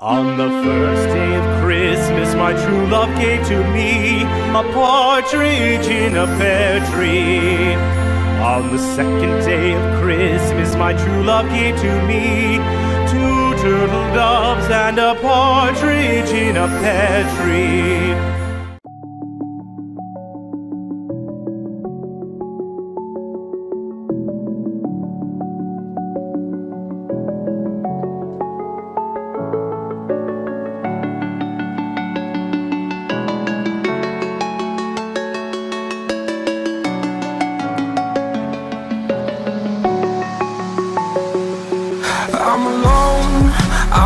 On the first day of Christmas, my true love gave to me a partridge in a pear tree. On the second day of Christmas, my true love gave to me two turtle doves and a partridge in a pear tree.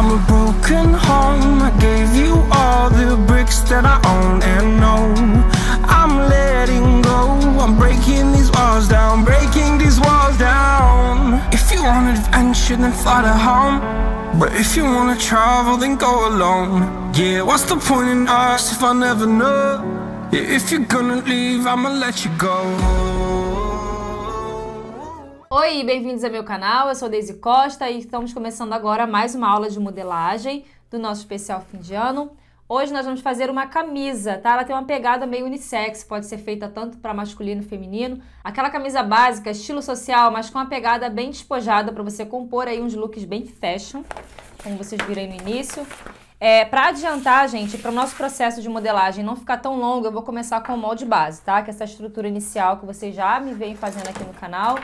I'm a broken home I gave you all the bricks that I own and know I'm letting go I'm breaking these walls down Breaking these walls down If you want adventure then fly to home But if you wanna travel then go alone Yeah, what's the point in us if I never know? Yeah, if you're gonna leave I'ma let you go Oi, bem-vindos ao meu canal. Eu sou Deise Costa e estamos começando agora mais uma aula de modelagem do nosso especial fim de ano. Hoje nós vamos fazer uma camisa, tá? Ela tem uma pegada meio unissex, pode ser feita tanto para masculino e feminino. Aquela camisa básica, estilo social, mas com uma pegada bem despojada para você compor aí uns looks bem fashion, como vocês viram aí no início. É, para adiantar, gente, para o nosso processo de modelagem não ficar tão longo, eu vou começar com o molde base, tá? Que é essa estrutura inicial que vocês já me vêm fazendo aqui no canal.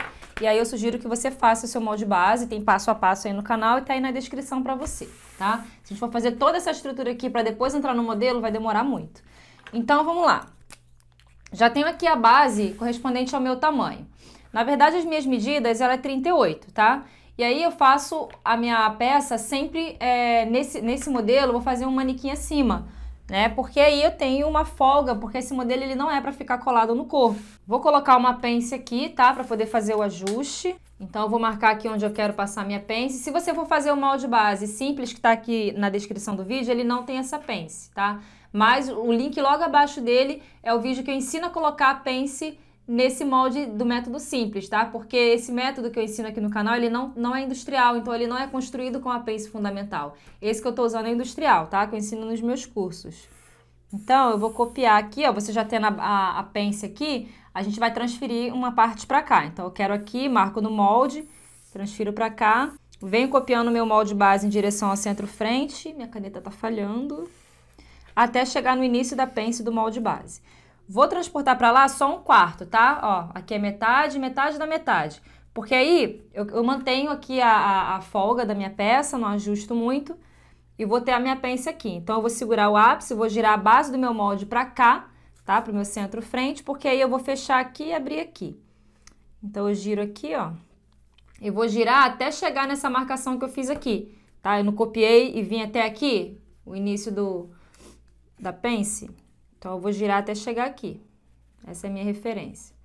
E aí eu sugiro que você faça o seu molde base, tem passo a passo aí no canal e tá aí na descrição para você, tá? Se a gente for fazer toda essa estrutura aqui para depois entrar no modelo, vai demorar muito. Então vamos lá. Já tenho aqui a base correspondente ao meu tamanho. Na verdade, as minhas medidas, ela é 38, tá? E aí eu faço a minha peça sempre é, nesse, nesse modelo, vou fazer um manequim acima, né? Porque aí eu tenho uma folga, porque esse modelo ele não é para ficar colado no corpo. Vou colocar uma pence aqui, tá? Para poder fazer o ajuste. Então eu vou marcar aqui onde eu quero passar minha pence. Se você for fazer o molde base simples que está aqui na descrição do vídeo, ele não tem essa pence, tá? Mas o link logo abaixo dele é o vídeo que eu ensino a colocar a pence nesse molde do método simples, tá? Porque esse método que eu ensino aqui no canal, ele não, não é industrial, então ele não é construído com a pence fundamental. Esse que eu estou usando é industrial, tá? Que eu ensino nos meus cursos. Então, eu vou copiar aqui, ó, você já tem a, a, a pence aqui, a gente vai transferir uma parte para cá. Então, eu quero aqui, marco no molde, transfiro para cá, venho copiando meu molde base em direção ao centro-frente, minha caneta tá falhando, até chegar no início da pence do molde base. Vou transportar para lá só um quarto, tá? Ó, aqui é metade, metade da metade. Porque aí eu, eu mantenho aqui a, a, a, folga da minha peça, não ajusto muito, e vou ter a minha pence aqui. Então eu vou segurar o ápice, vou girar a base do meu molde para cá, tá? Para o meu centro-frente, porque aí eu vou fechar aqui e abrir aqui. Então eu giro aqui, ó. E vou girar até chegar nessa marcação que eu fiz aqui, tá? Eu não copiei e vim até aqui, o início do da pence. Então, eu vou girar até chegar aqui. Essa é a minha referência.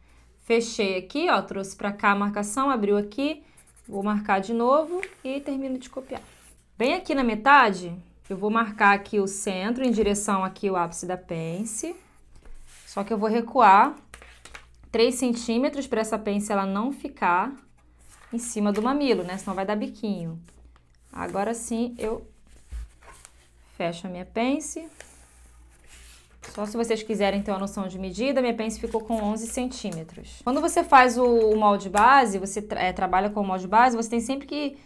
Fechei aqui, ó, trouxe para cá a marcação, abriu aqui, vou marcar de novo e termino de copiar. Bem aqui na metade, eu vou marcar aqui o centro em direção aqui o ápice da pence. Só que eu vou recuar 3 centímetros para essa pence ela não ficar em cima do mamilo, né? Senão vai dar biquinho. Agora sim eu fecho a minha pence, só se vocês quiserem ter uma noção de medida, minha pence ficou com 11 centímetros. Quando você faz o, o molde base, você tra é, trabalha com o molde base, você tem sempre que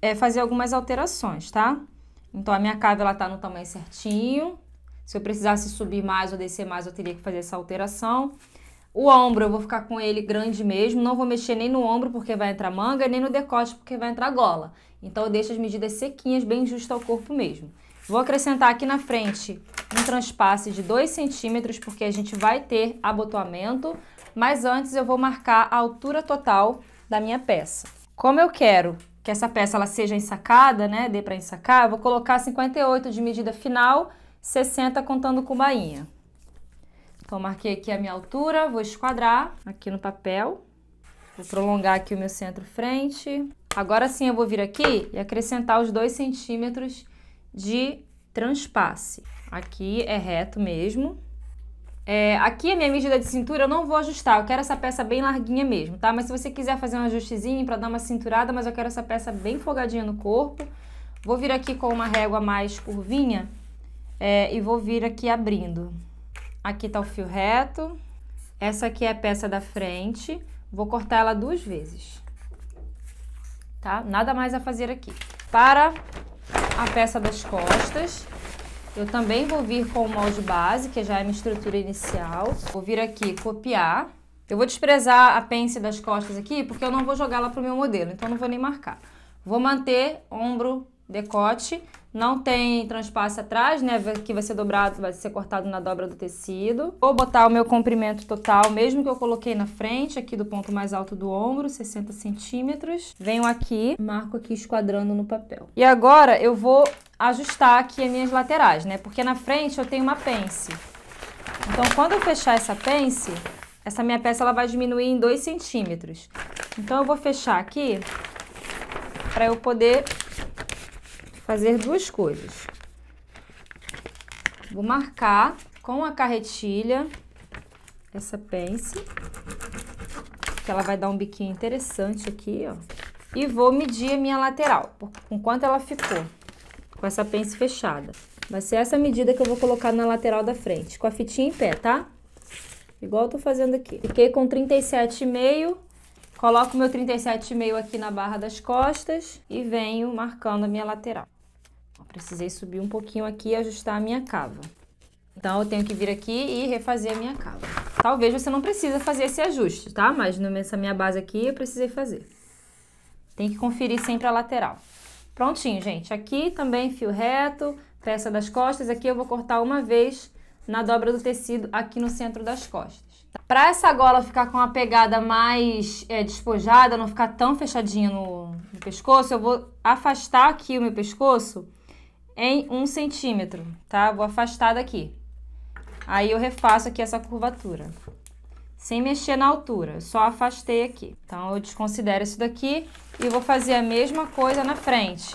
é, fazer algumas alterações, tá? Então, a minha cava, ela tá no tamanho certinho. Se eu precisasse subir mais ou descer mais, eu teria que fazer essa alteração. O ombro, eu vou ficar com ele grande mesmo, não vou mexer nem no ombro porque vai entrar manga, nem no decote porque vai entrar gola. Então eu deixo as medidas sequinhas, bem justas ao corpo mesmo. Vou acrescentar aqui na frente um transpasse de 2 centímetros, porque a gente vai ter abotoamento, mas antes eu vou marcar a altura total da minha peça. Como eu quero que essa peça ela seja ensacada, né, dê para ensacar, eu vou colocar 58 de medida final, 60 contando com bainha. Então, marquei aqui a minha altura, vou esquadrar aqui no papel, vou prolongar aqui o meu centro frente. Agora sim, eu vou vir aqui e acrescentar os 2 centímetros de transpasse. Aqui é reto mesmo. É, aqui a é minha medida de cintura eu não vou ajustar, eu quero essa peça bem larguinha mesmo, tá? Mas se você quiser fazer um ajustezinho para dar uma cinturada, mas eu quero essa peça bem folgadinha no corpo, vou vir aqui com uma régua mais curvinha é, e vou vir aqui abrindo. Aqui tá o fio reto, essa aqui é a peça da frente, vou cortar ela duas vezes, tá? Nada mais a fazer aqui. Para a peça das costas. Eu também vou vir com o molde base, que já é minha estrutura inicial. Vou vir aqui copiar. Eu vou desprezar a pence das costas aqui, porque eu não vou jogar ela pro meu modelo, então não vou nem marcar. Vou manter ombro decote. Não tem transpasse atrás, né? Que vai ser dobrado, vai ser cortado na dobra do tecido. Vou botar o meu comprimento total, mesmo que eu coloquei na frente, aqui do ponto mais alto do ombro, 60 centímetros. Venho aqui, marco aqui esquadrando no papel. E agora eu vou ajustar aqui as minhas laterais, né? Porque na frente eu tenho uma pence. Então, quando eu fechar essa pence, essa minha peça ela vai diminuir em 2 centímetros. Então, eu vou fechar aqui para eu poder fazer duas coisas. Vou marcar com a carretilha essa pence, que ela vai dar um biquinho interessante aqui, ó. E vou medir a minha lateral, com quanto ela ficou, com essa pence fechada. Vai ser essa medida que eu vou colocar na lateral da frente, com a fitinha em pé, tá? Igual eu tô fazendo aqui. Fiquei com 37,5, coloco meu 37,5 aqui na barra das costas e venho marcando a minha lateral. Precisei subir um pouquinho aqui e ajustar a minha cava. Então, eu tenho que vir aqui e refazer a minha cava. Talvez você não precisa fazer esse ajuste, tá? Mas nessa minha base aqui, eu precisei fazer. Tem que conferir sempre a lateral. Prontinho, gente. Aqui também fio reto, peça das costas. Aqui eu vou cortar uma vez na dobra do tecido aqui no centro das costas. Para essa gola ficar com uma pegada mais é, despojada, não ficar tão fechadinha no, no pescoço, eu vou afastar aqui o meu pescoço em um centímetro, tá? Vou afastar daqui. Aí eu refaço aqui essa curvatura. Sem mexer na altura, só afastei aqui. Então, eu desconsidero isso daqui e vou fazer a mesma coisa na frente.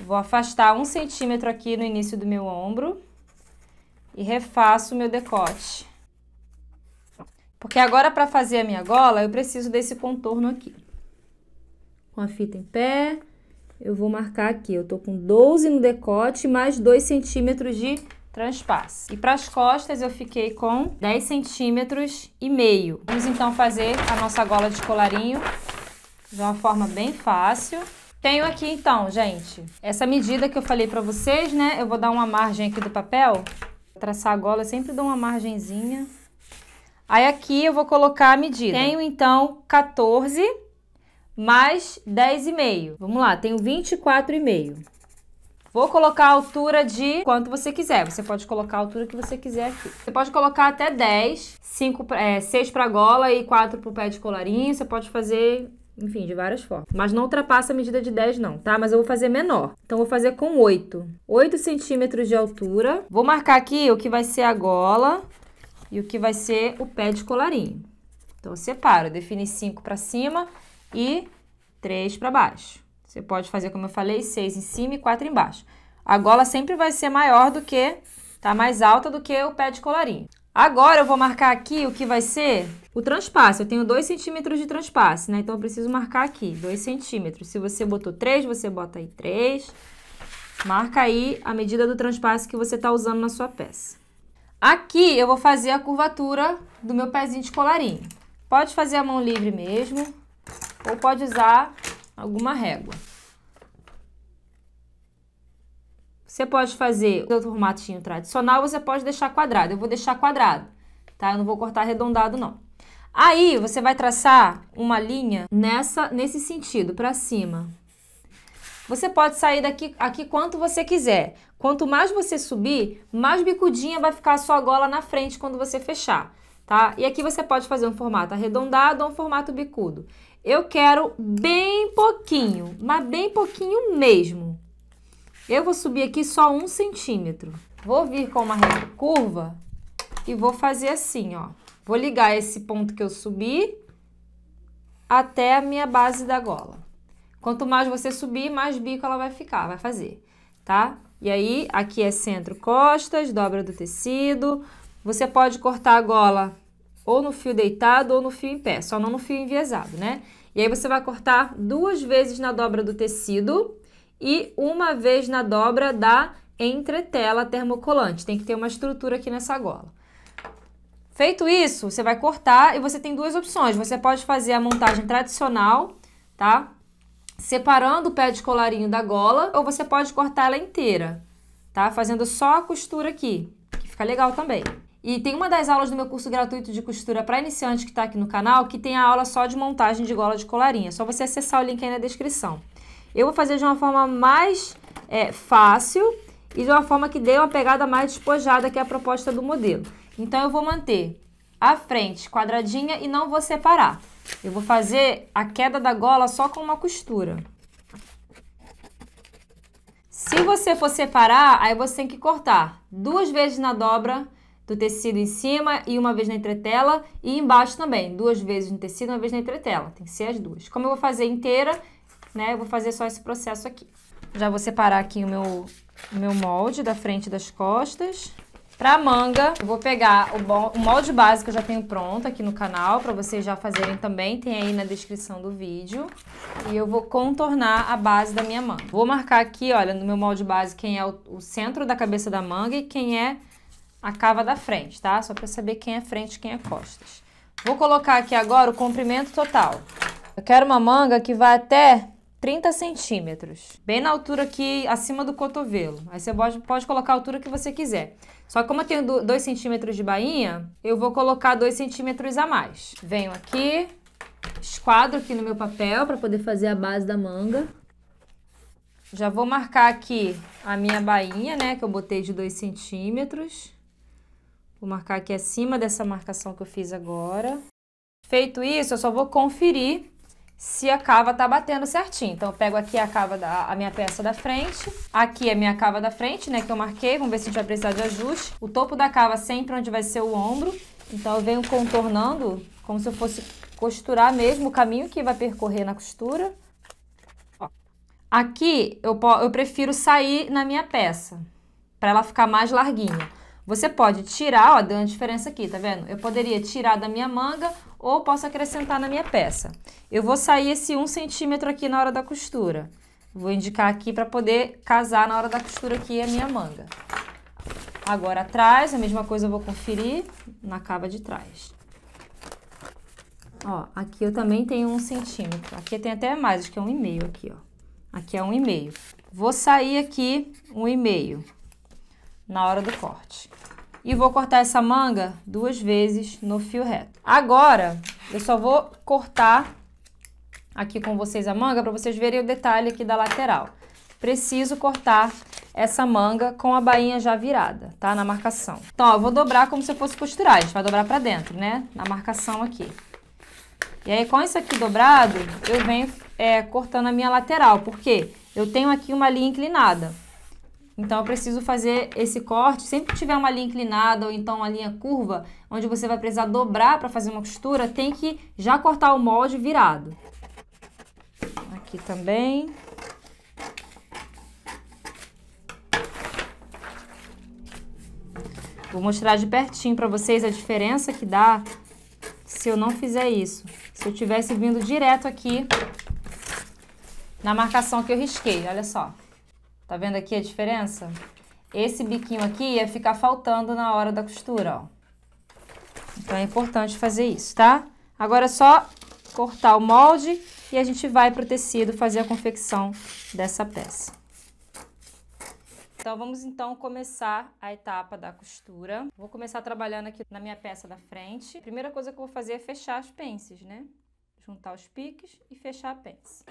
Vou afastar um centímetro aqui no início do meu ombro e refaço o meu decote. Porque agora, para fazer a minha gola, eu preciso desse contorno aqui. Com a fita em pé, eu vou marcar aqui. Eu tô com 12 no decote, mais 2 centímetros de transpasse. E para as costas eu fiquei com 10 centímetros e meio. Vamos então fazer a nossa gola de colarinho de uma forma bem fácil. Tenho aqui então, gente, essa medida que eu falei para vocês, né? Eu vou dar uma margem aqui do papel. Traçar a gola, sempre dou uma margenzinha. Aí aqui eu vou colocar a medida. Tenho então 14 mais 10,5. Vamos lá, tenho 24,5. Vou colocar a altura de quanto você quiser. Você pode colocar a altura que você quiser aqui. Você pode colocar até 10, 5, é, 6 para gola e 4 para o pé de colarinho. Você pode fazer, enfim, de várias formas. Mas não ultrapassa a medida de 10 não, tá? Mas eu vou fazer menor. Então, vou fazer com 8. 8 centímetros de altura. Vou marcar aqui o que vai ser a gola e o que vai ser o pé de colarinho. Então, eu separo. defini 5 para cima e 3 para baixo. Você pode fazer, como eu falei, 6 em cima e 4 embaixo. A gola sempre vai ser maior do que, tá mais alta do que o pé de colarinho. Agora eu vou marcar aqui o que vai ser o transpasse. Eu tenho 2 centímetros de transpasse, né? Então eu preciso marcar aqui, 2 centímetros. Se você botou 3, você bota aí 3. Marca aí a medida do transpasse que você tá usando na sua peça. Aqui eu vou fazer a curvatura do meu pezinho de colarinho. Pode fazer a mão livre mesmo ou pode usar alguma régua. Você pode fazer o formatinho tradicional, você pode deixar quadrado. Eu vou deixar quadrado, tá? Eu não vou cortar arredondado, não. Aí, você vai traçar uma linha nessa, nesse sentido, para cima. Você pode sair daqui aqui quanto você quiser. Quanto mais você subir, mais bicudinha vai ficar a sua gola na frente quando você fechar tá? E aqui você pode fazer um formato arredondado ou um formato bicudo. Eu quero bem pouquinho, mas bem pouquinho mesmo. Eu vou subir aqui só um centímetro. Vou vir com uma reta curva e vou fazer assim, ó. Vou ligar esse ponto que eu subi até a minha base da gola. Quanto mais você subir, mais bico ela vai ficar, vai fazer, tá? E aí, aqui é centro costas, dobra do tecido. Você pode cortar a gola ou no fio deitado ou no fio em pé, só não no fio enviesado, né? E aí você vai cortar duas vezes na dobra do tecido e uma vez na dobra da entretela termocolante. Tem que ter uma estrutura aqui nessa gola. Feito isso, você vai cortar e você tem duas opções. Você pode fazer a montagem tradicional, tá? Separando o pé de colarinho da gola, ou você pode cortar ela inteira, tá? Fazendo só a costura aqui, que fica legal também. E tem uma das aulas do meu curso gratuito de costura para iniciantes que está aqui no canal, que tem a aula só de montagem de gola de colarinha. É só você acessar o link aí na descrição. Eu vou fazer de uma forma mais é, fácil e de uma forma que dê uma pegada mais despojada, que é a proposta do modelo. Então, eu vou manter a frente quadradinha e não vou separar. Eu vou fazer a queda da gola só com uma costura. Se você for separar, aí você tem que cortar duas vezes na dobra do tecido em cima e uma vez na entretela e embaixo também, duas vezes no tecido, uma vez na entretela, tem que ser as duas. Como eu vou fazer inteira, né, eu vou fazer só esse processo aqui. Já vou separar aqui o meu, o meu molde da frente das costas. Pra manga, eu vou pegar o, o molde básico que eu já tenho pronto aqui no canal, pra vocês já fazerem também, tem aí na descrição do vídeo. E eu vou contornar a base da minha manga. Vou marcar aqui, olha, no meu molde base, quem é o, o centro da cabeça da manga e quem é a cava da frente, tá? Só para saber quem é frente e quem é costas. Vou colocar aqui agora o comprimento total. Eu quero uma manga que vá até 30 centímetros, bem na altura aqui acima do cotovelo. Aí você pode, pode colocar a altura que você quiser. Só que como eu tenho 2 centímetros de bainha, eu vou colocar 2 centímetros a mais. Venho aqui, esquadro aqui no meu papel para poder fazer a base da manga. Já vou marcar aqui a minha bainha, né, que eu botei de 2 centímetros. Vou marcar aqui acima dessa marcação que eu fiz agora. Feito isso, eu só vou conferir se a cava tá batendo certinho. Então, eu pego aqui a cava da a minha peça da frente, aqui é a minha cava da frente, né, que eu marquei, vamos ver se a gente vai precisar de ajuste. O topo da cava sempre onde vai ser o ombro, então eu venho contornando como se eu fosse costurar mesmo o caminho que vai percorrer na costura. Ó. Aqui eu, eu prefiro sair na minha peça, para ela ficar mais larguinha. Você pode tirar, ó, deu uma diferença aqui, tá vendo? Eu poderia tirar da minha manga ou posso acrescentar na minha peça. Eu vou sair esse 1 centímetro aqui na hora da costura. Vou indicar aqui para poder casar na hora da costura aqui a minha manga. Agora atrás, a mesma coisa eu vou conferir na cava de trás. Ó, aqui eu também tenho um centímetro. Aqui tem até mais, acho que é um e meio aqui, ó. Aqui é um e meio. Vou sair aqui um e meio na hora do corte. E vou cortar essa manga duas vezes no fio reto. Agora, eu só vou cortar aqui com vocês a manga para vocês verem o detalhe aqui da lateral. Preciso cortar essa manga com a bainha já virada, tá? Na marcação. Então, ó, eu vou dobrar como se fosse costurar. A gente vai dobrar pra dentro, né? Na marcação aqui. E aí, com isso aqui dobrado, eu venho é, cortando a minha lateral, porque eu tenho aqui uma linha inclinada. Então eu preciso fazer esse corte, sempre que tiver uma linha inclinada ou então uma linha curva, onde você vai precisar dobrar para fazer uma costura, tem que já cortar o molde virado. Aqui também. Vou mostrar de pertinho para vocês a diferença que dá se eu não fizer isso. Se eu tivesse vindo direto aqui na marcação que eu risquei, olha só. Tá vendo aqui a diferença? Esse biquinho aqui ia ficar faltando na hora da costura, ó. Então, é importante fazer isso, tá? Agora é só cortar o molde e a gente vai pro tecido fazer a confecção dessa peça. Então, vamos então começar a etapa da costura. Vou começar trabalhando aqui na minha peça da frente. A primeira coisa que eu vou fazer é fechar as pences, né? Juntar os piques e fechar a pence.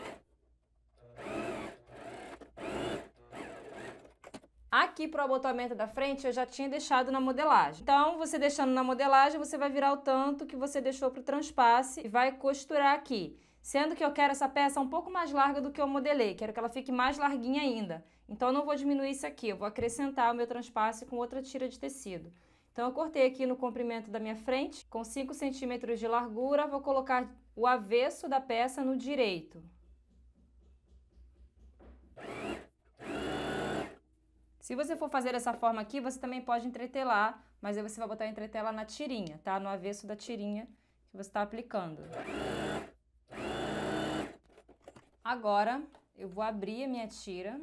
Aqui para o abotoamento da frente eu já tinha deixado na modelagem. Então, você deixando na modelagem, você vai virar o tanto que você deixou para o transpasse e vai costurar aqui. Sendo que eu quero essa peça um pouco mais larga do que eu modelei, quero que ela fique mais larguinha ainda. Então, eu não vou diminuir isso aqui, eu vou acrescentar o meu transpasse com outra tira de tecido. Então, eu cortei aqui no comprimento da minha frente, com 5 centímetros de largura, vou colocar o avesso da peça no direito. Se você for fazer dessa forma aqui, você também pode entretelar, mas aí você vai botar a entretela na tirinha, tá? No avesso da tirinha que você está aplicando. Agora, eu vou abrir a minha tira.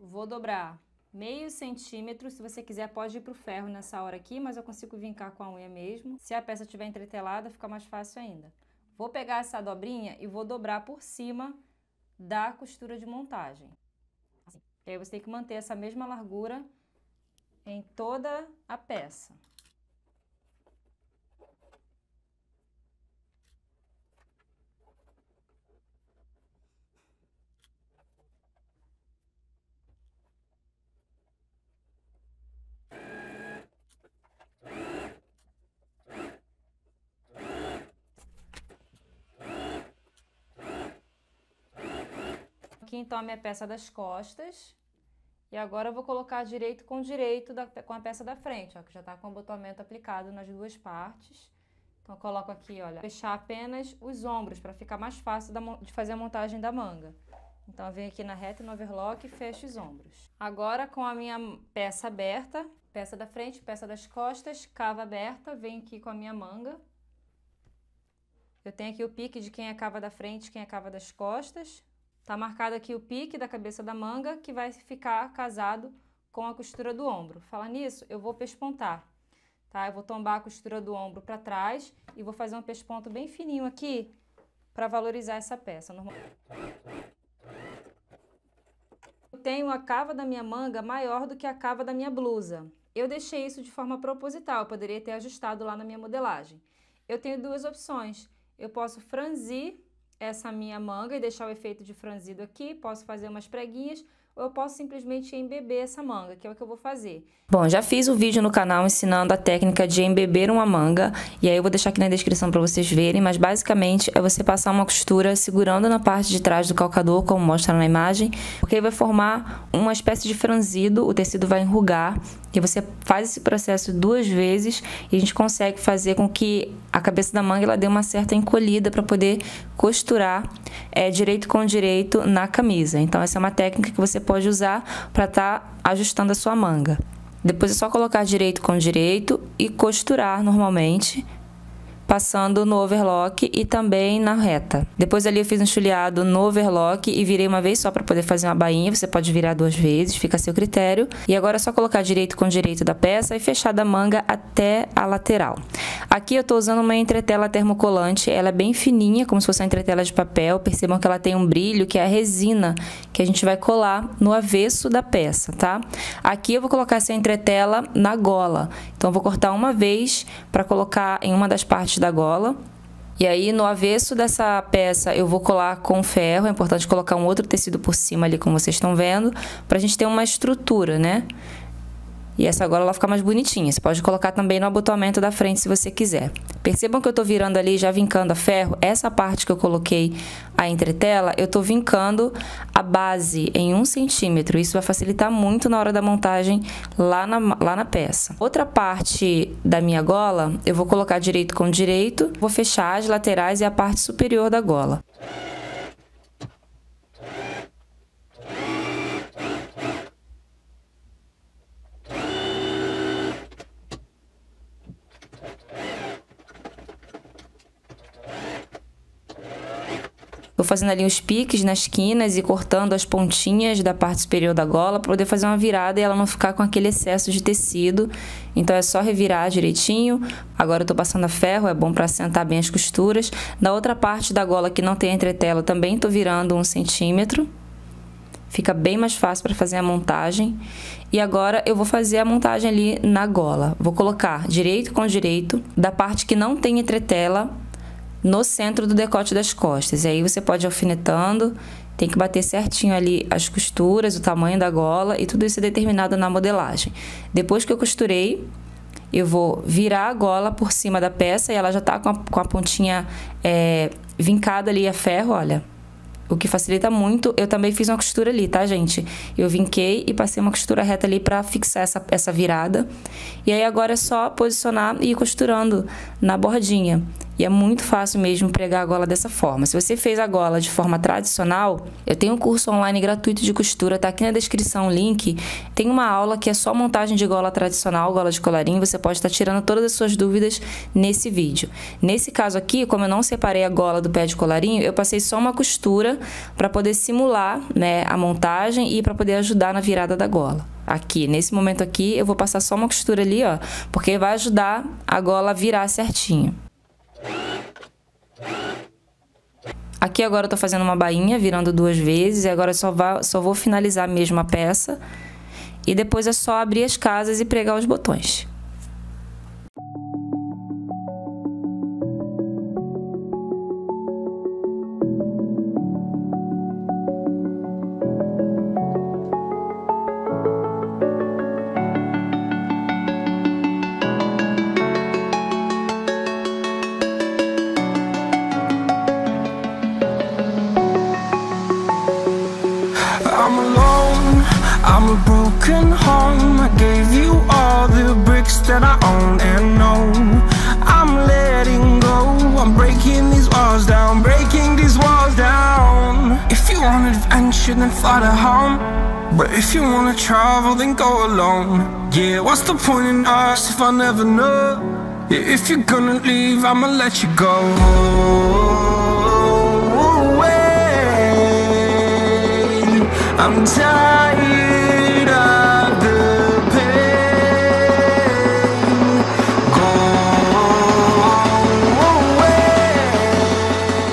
Vou dobrar meio centímetro, se você quiser pode ir pro ferro nessa hora aqui, mas eu consigo vincar com a unha mesmo. Se a peça estiver entretelada, fica mais fácil ainda. Vou pegar essa dobrinha e vou dobrar por cima da costura de montagem. E aí você tem que manter essa mesma largura em toda a peça. Aqui então a minha peça das costas. E agora eu vou colocar direito com direito da, com a peça da frente, ó, que já está com o botamento aplicado nas duas partes. Então eu coloco aqui, olha, fechar apenas os ombros para ficar mais fácil da, de fazer a montagem da manga. Então eu venho aqui na reta no overlock e fecho os ombros. Agora com a minha peça aberta, peça da frente, peça das costas, cava aberta, venho aqui com a minha manga. Eu tenho aqui o pique de quem é cava da frente, quem é cava das costas tá marcado aqui o pique da cabeça da manga, que vai ficar casado com a costura do ombro. Falar nisso, eu vou pespontar, tá? Eu vou tombar a costura do ombro para trás e vou fazer um pesponto bem fininho aqui para valorizar essa peça. Normal... Eu tenho a cava da minha manga maior do que a cava da minha blusa. Eu deixei isso de forma proposital, eu poderia ter ajustado lá na minha modelagem. Eu tenho duas opções. Eu posso franzir essa minha manga e deixar o efeito de franzido aqui, posso fazer umas preguinhas, ou eu posso simplesmente embeber essa manga, que é o que eu vou fazer. Bom, já fiz o vídeo no canal ensinando a técnica de embeber uma manga, e aí eu vou deixar aqui na descrição para vocês verem, mas basicamente é você passar uma costura segurando na parte de trás do calcador, como mostra na imagem, porque aí vai formar uma espécie de franzido, o tecido vai enrugar, e você faz esse processo duas vezes e a gente consegue fazer com que a cabeça da manga ela dê uma certa encolhida para poder costurar é, direito com direito na camisa. Então essa é uma técnica que você pode usar para estar tá ajustando a sua manga. Depois é só colocar direito com direito e costurar normalmente passando no overlock e também na reta. Depois ali eu fiz um chuleado no overlock e virei uma vez só para poder fazer uma bainha, você pode virar duas vezes, fica a seu critério. E agora é só colocar direito com direito da peça e fechar da manga até a lateral. Aqui eu estou usando uma entretela termocolante, ela é bem fininha, como se fosse uma entretela de papel, percebam que ela tem um brilho, que é a resina, que a gente vai colar no avesso da peça, tá? Aqui eu vou colocar essa entretela na gola, então eu vou cortar uma vez para colocar em uma das partes parte da gola. E aí, no avesso dessa peça, eu vou colar com ferro. É importante colocar um outro tecido por cima ali, como vocês estão vendo, para a gente ter uma estrutura, né? E essa gola ela fica mais bonitinha. Você pode colocar também no abotoamento da frente se você quiser. Percebam que eu estou virando ali, já vincando a ferro. Essa parte que eu coloquei a entretela, eu estou vincando a base em um centímetro. Isso vai facilitar muito na hora da montagem lá na, lá na peça. Outra parte da minha gola, eu vou colocar direito com direito. Vou fechar as laterais e a parte superior da gola. Vou fazendo ali os piques nas quinas e cortando as pontinhas da parte superior da gola para poder fazer uma virada e ela não ficar com aquele excesso de tecido. Então é só revirar direitinho. Agora eu estou passando a ferro, é bom para assentar bem as costuras. Na outra parte da gola que não tem entretela, também estou virando um centímetro. Fica bem mais fácil para fazer a montagem. E agora eu vou fazer a montagem ali na gola. Vou colocar direito com direito, da parte que não tem entretela no centro do decote das costas. E aí você pode ir alfinetando, tem que bater certinho ali as costuras, o tamanho da gola e tudo isso é determinado na modelagem. Depois que eu costurei, eu vou virar a gola por cima da peça e ela já tá com a, com a pontinha é, vincada ali a ferro, olha. O que facilita muito, eu também fiz uma costura ali, tá, gente? Eu vinquei e passei uma costura reta ali pra fixar essa, essa virada. E aí agora é só posicionar e ir costurando na bordinha. E é muito fácil mesmo pregar a gola dessa forma. Se você fez a gola de forma tradicional, eu tenho um curso online gratuito de costura, tá aqui na descrição o link. Tem uma aula que é só montagem de gola tradicional, gola de colarinho, você pode estar tirando todas as suas dúvidas nesse vídeo. Nesse caso aqui, como eu não separei a gola do pé de colarinho, eu passei só uma costura para poder simular né, a montagem e para poder ajudar na virada da gola aqui, nesse momento aqui, eu vou passar só uma costura ali, ó, porque vai ajudar a gola a virar certinho. Aqui agora eu tô fazendo uma bainha, virando duas vezes, e agora só, vá, só vou finalizar mesmo a peça. E depois é só abrir as casas e pregar os botões. I'm a broken home I gave you all the bricks that I own and know I'm letting go I'm breaking these walls down Breaking these walls down If you want adventure then fly to home But if you wanna travel then go alone Yeah, what's the point in us if I never know? Yeah, if you're gonna leave I'ma let you go away. I'm tired